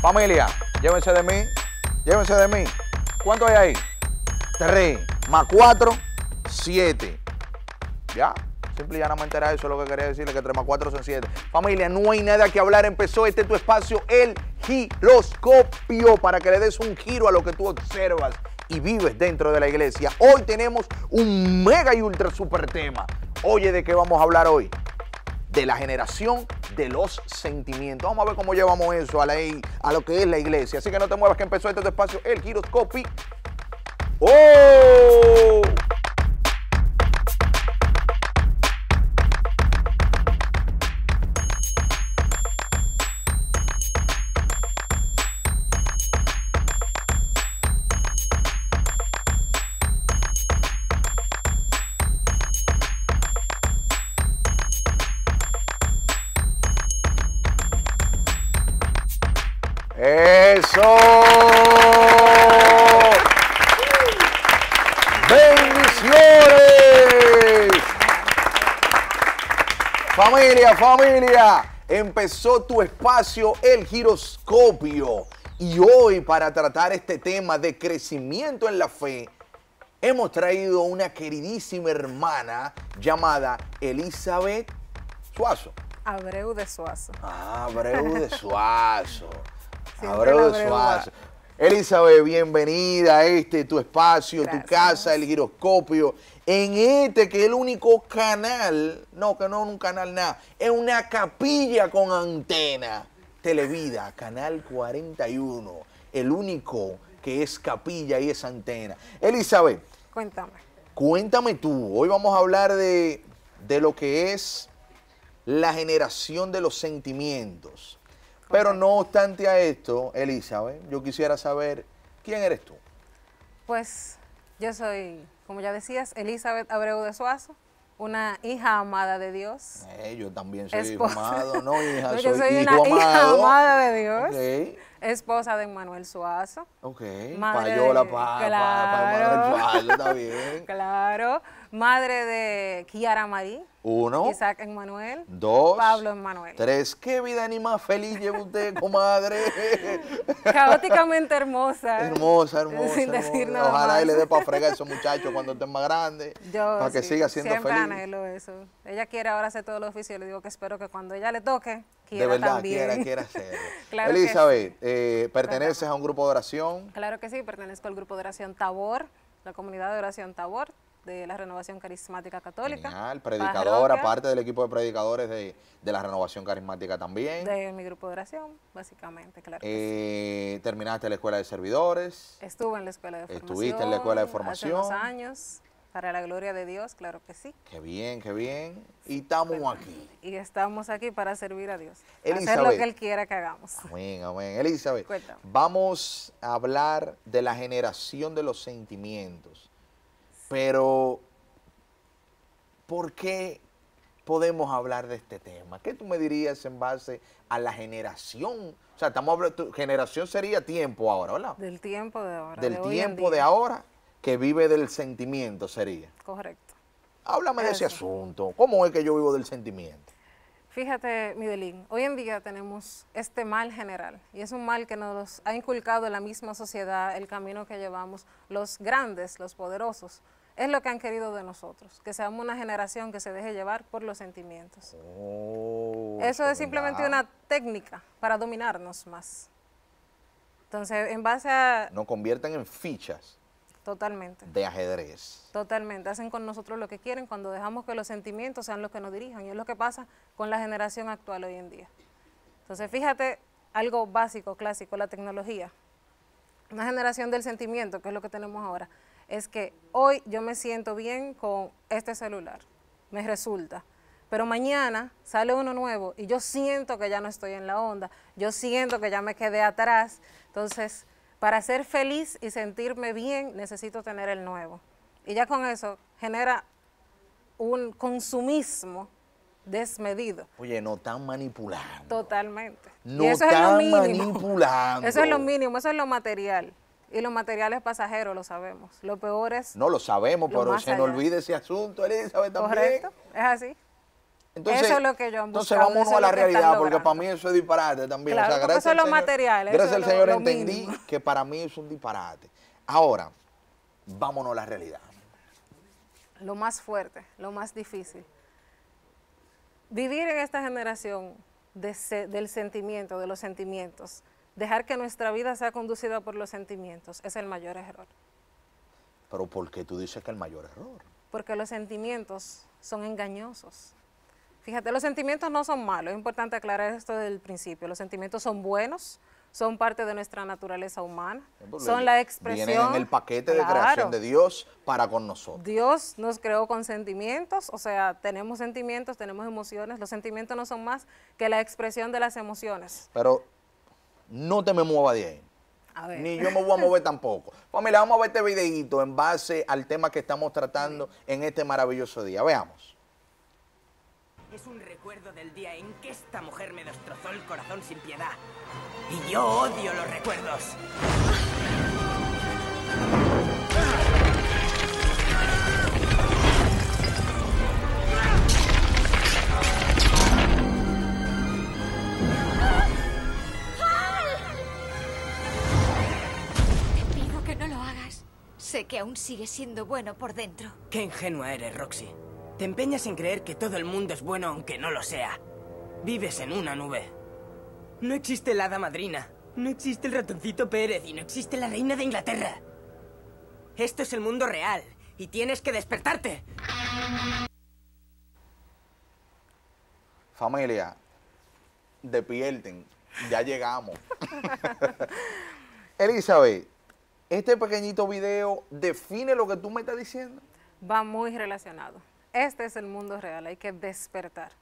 Familia, llévense de mí, llévense de mí. ¿Cuánto hay ahí? 3 más cuatro, siete. Ya, simple y llanamente era eso lo que quería decirle, que tres más 4 son siete. Familia, no hay nada que hablar, empezó este tu espacio, el giroscopio, para que le des un giro a lo que tú observas y vives dentro de la iglesia. Hoy tenemos un mega y ultra super tema. Oye, ¿de qué vamos a hablar hoy? De la generación de los sentimientos. Vamos a ver cómo llevamos eso a, la, a lo que es la iglesia. Así que no te muevas que empezó este espacio El Giroscopy. ¡Oh! Bendiciones. Familia, familia. Empezó tu espacio el giroscopio. Y hoy para tratar este tema de crecimiento en la fe, hemos traído una queridísima hermana llamada Elizabeth Suazo. Abreu de Suazo. Ah, Abreu de Suazo. Abrazo Elizabeth, bienvenida a este, tu espacio, tu casa, el giroscopio. En este, que es el único canal, no, que no es un canal nada, es una capilla con antena. Televida, canal 41, el único que es capilla y es antena. Elizabeth. Cuéntame. Cuéntame tú, hoy vamos a hablar de, de lo que es la generación de los sentimientos. Pero no obstante a esto, Elizabeth, yo quisiera saber quién eres tú. Pues yo soy, como ya decías, Elizabeth Abreu de Suazo, una hija amada de Dios. Eh, yo también soy amado, no hija, soy, una hija amada de Dios. Esposa de Manuel Suazo. Ok, madre de... Suazo, está bien. claro, madre de Kiara Marí. Uno. Isaac Emanuel. Dos. Pablo Emanuel. Tres. ¿Qué vida ni más feliz lleva usted, comadre? Caóticamente hermosa. Hermosa, hermosa. Sin decir nada Ojalá y le dé para fregar a esos muchachos cuando estén más grandes. Yo para que siga siendo siempre feliz. eso. Ella quiere ahora hacer todo lo oficial. Le digo que espero que cuando ella le toque, quiera De verdad, también. quiera, hacerlo. Elizabeth, eh, ¿perteneces a un grupo de oración? Claro que sí, pertenezco al grupo de oración Tabor, la comunidad de oración Tabor de la Renovación Carismática Católica. Genial, predicadora, parte del equipo de predicadores de, la Renovación Carismática también. De mi grupo de oración, básicamente, claro. sí. Eh, terminaste la escuela de servidores. Estuve en la escuela de formación. Estuviste en la escuela de formación. Hace años. Para la gloria de Dios, claro que sí. Qué bien, qué bien. Y estamos aquí. Y estamos aquí para servir a Dios. hacer lo que Él quiera que hagamos. Amén, amén. Elizabeth, vamos a hablar de la generación de los sentimientos. Pero, ¿por qué podemos hablar de este tema? ¿Qué tú me dirías en base a la generación? O sea, estamos hablando, tu generación sería tiempo ahora, ¿verdad? Del tiempo de ahora. Del tiempo de ahora que vive del sentimiento sería. Correcto. Háblame de ese asunto. ¿Cómo es que yo vivo del sentimiento? Fíjate, Midelín, hoy en día tenemos este mal general y es un mal que nos ha inculcado la misma sociedad el camino que llevamos los grandes, los poderosos, es lo que han querido de nosotros, que seamos una generación que se deje llevar por los sentimientos. Oh, Eso es simplemente una técnica para dominarnos más. Entonces, en base a... Nos convierten en fichas. Totalmente. De ajedrez. Totalmente. Hacen con nosotros lo que quieren cuando dejamos que los sentimientos sean los que nos dirijan. Y es lo que pasa con la generación actual hoy en día. Entonces, fíjate algo básico, clásico, la tecnología. Una generación del sentimiento, que es lo que tenemos ahora es que hoy yo me siento bien con este celular, me resulta. Pero mañana sale uno nuevo y yo siento que ya no estoy en la onda, yo siento que ya me quedé atrás. Entonces, para ser feliz y sentirme bien, necesito tener el nuevo. Y ya con eso genera un consumismo desmedido. Oye, no tan manipulado. Totalmente. No tan Eso es lo mínimo, eso es lo material. Y los materiales pasajeros lo sabemos. Lo peor es... No lo sabemos, pero se nos olvida ese asunto, Elizabeth, es así. Entonces, eso es lo que yo Entonces vámonos a la realidad, porque para mí eso es disparate también. gracias eso es los materiales. Gracias al Señor entendí que para mí es un disparate. Ahora, vámonos a la realidad. Lo más fuerte, lo más difícil. Vivir en esta generación de del sentimiento, de los sentimientos, dejar que nuestra vida sea conducida por los sentimientos es el mayor error. Pero ¿por qué tú dices que el mayor error? Porque los sentimientos son engañosos. Fíjate, los sentimientos no son malos, es importante aclarar esto desde el principio. Los sentimientos son buenos, son parte de nuestra naturaleza humana, son la expresión. Vienen en el paquete de creación de Dios para con nosotros. Dios nos creó con sentimientos, o sea, tenemos sentimientos, tenemos emociones. Los sentimientos no son más que la expresión de las emociones. Pero no te me muevas de ahí. Ni yo me voy a mover tampoco. mira, vamos a ver este videíto en base al tema que estamos tratando en este maravilloso día. Veamos. Es un recuerdo del día en que esta mujer me destrozó el corazón sin piedad. Y yo odio los recuerdos. sigue siendo bueno por dentro. Qué ingenua eres, Roxy. Te empeñas en creer que todo el mundo es bueno aunque no lo sea. Vives en una nube. No existe la hada madrina, no existe el ratoncito Pérez y no existe la reina de Inglaterra. Esto es el mundo real y tienes que despertarte. Familia, despierten, ya llegamos. Elizabeth, este pequeñito video define lo que tú me estás diciendo. Va muy relacionado. Este es el mundo real, hay que despertar.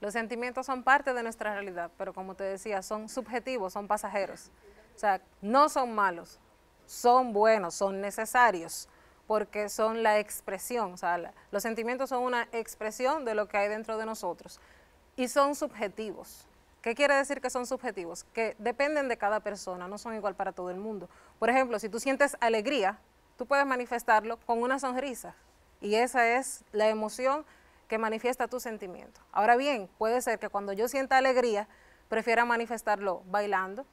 Los sentimientos son parte de nuestra realidad, pero como te decía, son subjetivos, son pasajeros. O sea, no son malos, son buenos, son necesarios, porque son la expresión. O sea, los sentimientos son una expresión de lo que hay dentro de nosotros y son subjetivos. ¿Qué quiere decir que son subjetivos? Que dependen de cada persona, no son igual para todo el mundo. Por ejemplo, si tú sientes alegría, tú puedes manifestarlo con una sonrisa y esa es la emoción que manifiesta tu sentimiento. Ahora bien, puede ser que cuando yo sienta alegría, prefiera manifestarlo bailando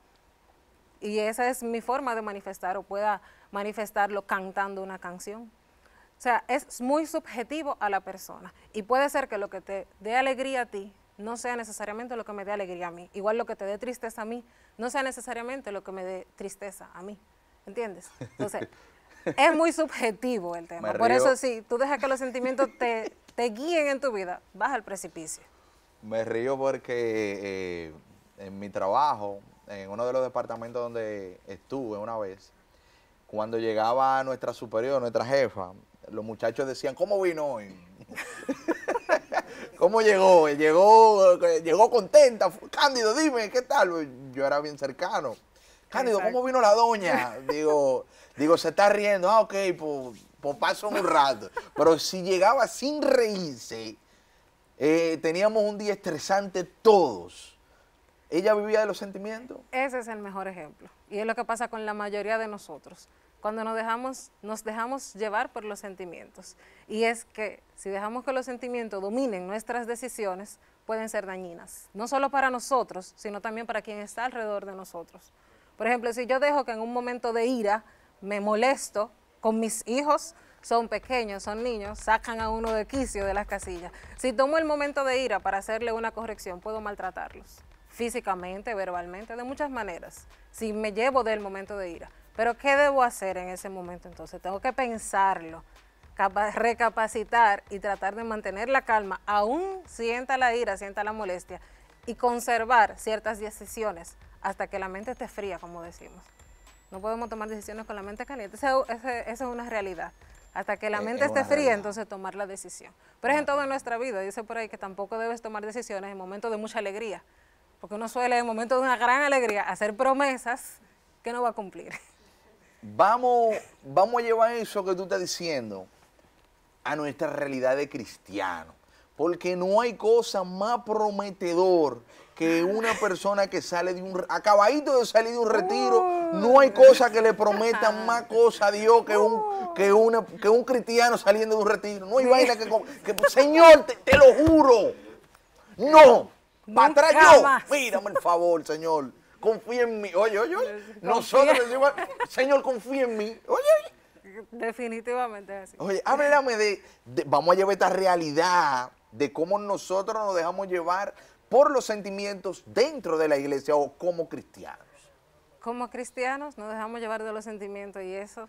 y esa es mi forma de manifestar o pueda manifestarlo cantando una canción. O sea, es muy subjetivo a la persona y puede ser que lo que te dé alegría a ti no sea necesariamente lo que me dé alegría a mí. Igual lo que te dé tristeza a mí, no sea necesariamente lo que me dé tristeza a mí. ¿Entiendes? Entonces, es muy subjetivo el tema. Por eso, si tú dejas que los sentimientos te, te guíen en tu vida, vas al precipicio. Me río porque eh, en mi trabajo, en uno de los departamentos donde estuve una vez, cuando llegaba nuestra superior, nuestra jefa, los muchachos decían, ¿cómo vino hoy? ¿Cómo llegó? Llegó, llegó contenta. Cándido, dime, ¿qué tal? Yo era bien cercano. Cándido, ¿cómo vino la doña? Digo, digo, se está riendo. Ah, ok, pues, pues paso un rato. Pero si llegaba sin reírse, eh, teníamos un día estresante todos. ¿Ella vivía de los sentimientos? Ese es el mejor ejemplo. Y es lo que pasa con la mayoría de nosotros cuando nos dejamos, nos dejamos llevar por los sentimientos. Y es que si dejamos que los sentimientos dominen nuestras decisiones, pueden ser dañinas, no solo para nosotros, sino también para quien está alrededor de nosotros. Por ejemplo, si yo dejo que en un momento de ira me molesto con mis hijos, son pequeños, son niños, sacan a uno de quicio de las casillas. Si tomo el momento de ira para hacerle una corrección, puedo maltratarlos físicamente, verbalmente, de muchas maneras, si me llevo del momento de ira. Pero ¿qué debo hacer en ese momento entonces? Tengo que pensarlo, recapacitar y tratar de mantener la calma, aún sienta la ira, sienta la molestia, y conservar ciertas decisiones hasta que la mente esté fría, como decimos. No podemos tomar decisiones con la mente caliente, esa, es una realidad. Hasta que la eh, mente esté fría, entonces tomar la decisión. Pero es en toda nuestra vida, dice por ahí que tampoco debes tomar decisiones en momentos de mucha alegría, porque uno suele en momentos de una gran alegría hacer promesas que no va a cumplir. Vamos, vamos a llevar eso que tú estás diciendo a nuestra realidad de cristiano. Porque no hay cosa más prometedor que una persona que sale de un acabadito de salir de un retiro, no hay cosa que le prometa más cosa a Dios que un que una, que un cristiano saliendo de un retiro. No hay vaina que, Señor, te, lo juro. No. Para atrás yo. Mírame el favor, Señor confía en mí. Oye, oye, oye. Nosotros decimos, Señor, confía en mí. Oye, oye. Definitivamente es así. Oye, háblame de, vamos a llevar esta realidad de cómo nosotros nos dejamos llevar por los sentimientos dentro de la iglesia o como cristianos. Como cristianos nos dejamos llevar de los sentimientos y eso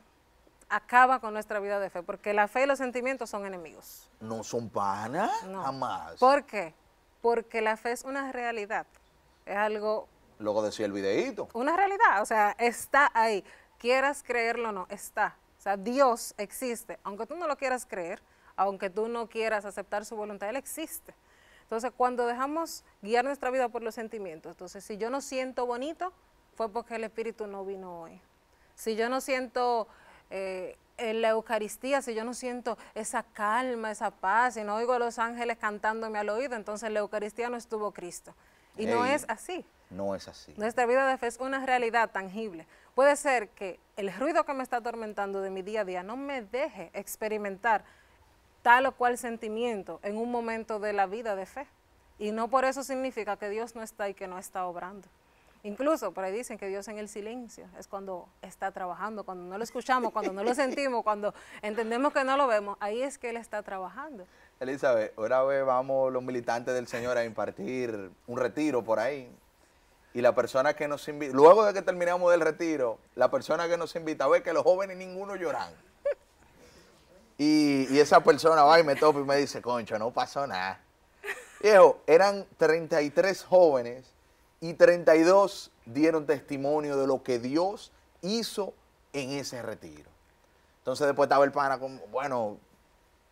acaba con nuestra vida de fe, porque la fe y los sentimientos son enemigos. No son panas, jamás. ¿Por qué? Porque la fe es una realidad, es algo luego decía el videíto. Una realidad, o sea, está ahí. Quieras creerlo o no, está. O sea, Dios existe. Aunque tú no lo quieras creer, aunque tú no quieras aceptar su voluntad, Él existe. Entonces, cuando dejamos guiar nuestra vida por los sentimientos, entonces, si yo no siento bonito, fue porque el Espíritu no vino hoy. Si yo no siento eh, en la Eucaristía, si yo no siento esa calma, esa paz, si no oigo a los ángeles cantándome al oído, entonces en la Eucaristía no estuvo Cristo. Y no es así no es así. Nuestra vida de fe es una realidad tangible. Puede ser que el ruido que me está atormentando de mi día a día no me deje experimentar tal o cual sentimiento en un momento de la vida de fe. Y no por eso significa que Dios no está y que no está obrando. Incluso por ahí dicen que Dios en el silencio es cuando está trabajando, cuando no lo escuchamos, cuando no lo sentimos, cuando entendemos que no lo vemos, ahí es que Él está trabajando. Elizabeth, ahora vamos los militantes del Señor a impartir un retiro por ahí. Y la persona que nos invita, luego de que terminamos del retiro, la persona que nos invitaba ve que los jóvenes ninguno lloran. Y, esa persona va y me topa y me dice, concha no pasó nada. Viejo, eran 33 jóvenes y 32 dieron testimonio de lo que Dios hizo en ese retiro. Entonces después estaba el pana como, bueno,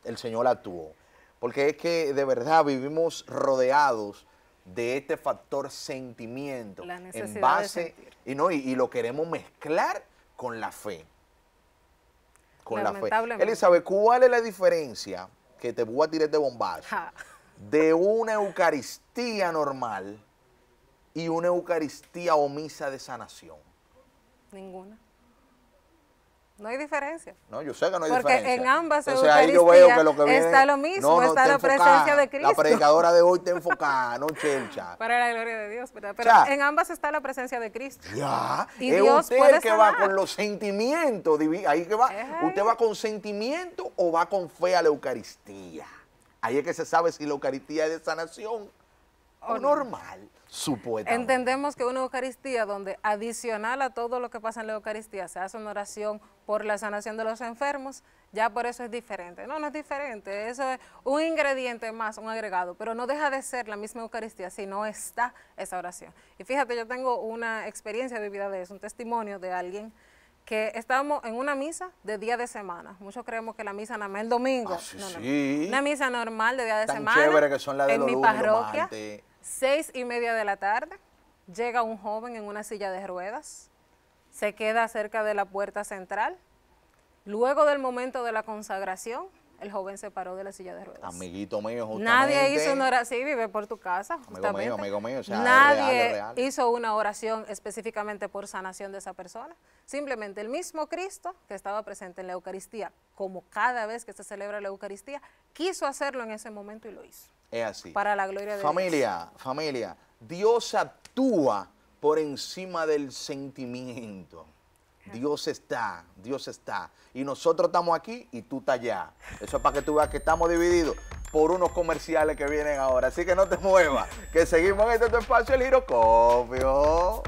el Señor actuó. Porque es que de verdad vivimos rodeados de este factor sentimiento en base y no y, lo queremos mezclar con la fe. Con la fe. Elizabeth, ¿cuál es la diferencia que te voy a tirar de bombazo de una Eucaristía normal y una Eucaristía o misa de sanación? Ninguna. No hay diferencia. No, yo sé que no hay diferencia. Porque en ambas Entonces, ahí lo está lo mismo, está la presencia de Cristo. La predicadora de hoy te enfocada, no chelcha. Para la gloria de Dios, ¿verdad? Pero en ambas está la presencia de Cristo. Ya, y es usted el que va con los sentimientos, ahí que va. ¿Usted va con sentimiento o va con fe a la Eucaristía? Ahí es que se sabe si la Eucaristía es de sanación o normal su Entendemos que una Eucaristía donde adicional a todo lo que pasa en la Eucaristía se hace una oración por la sanación de los enfermos, ya por eso es diferente. No, no es diferente, eso es un ingrediente más, un agregado, pero no deja de ser la misma Eucaristía si no está esa oración. Y fíjate, yo tengo una experiencia vivida de eso, un testimonio de alguien que estábamos en una misa de día de semana. Muchos creemos que la misa nada más el domingo. Ah, sí, Una misa normal de día de Tan semana. chévere que son las de en mi parroquia. Seis y media de la tarde, llega un joven en una silla de ruedas, se queda cerca de la puerta central. Luego del momento de la consagración, el joven se paró de la silla de ruedas. Amiguito mío, justamente. Nadie hizo una oración, vive por tu casa, Amigo mío, amigo mío. Nadie hizo una oración específicamente por sanación de esa persona. Simplemente el mismo Cristo que estaba presente en la Eucaristía, como cada vez que se celebra la Eucaristía, quiso hacerlo en ese momento y lo hizo. Es así. Para la gloria de Dios. Familia, familia, Dios actúa por encima del sentimiento. Dios está, Dios está. Y nosotros estamos aquí y tú estás allá. Eso es para que tú veas que estamos divididos por unos comerciales que vienen ahora. Así que no te muevas, que seguimos en este espacio el giroscopio.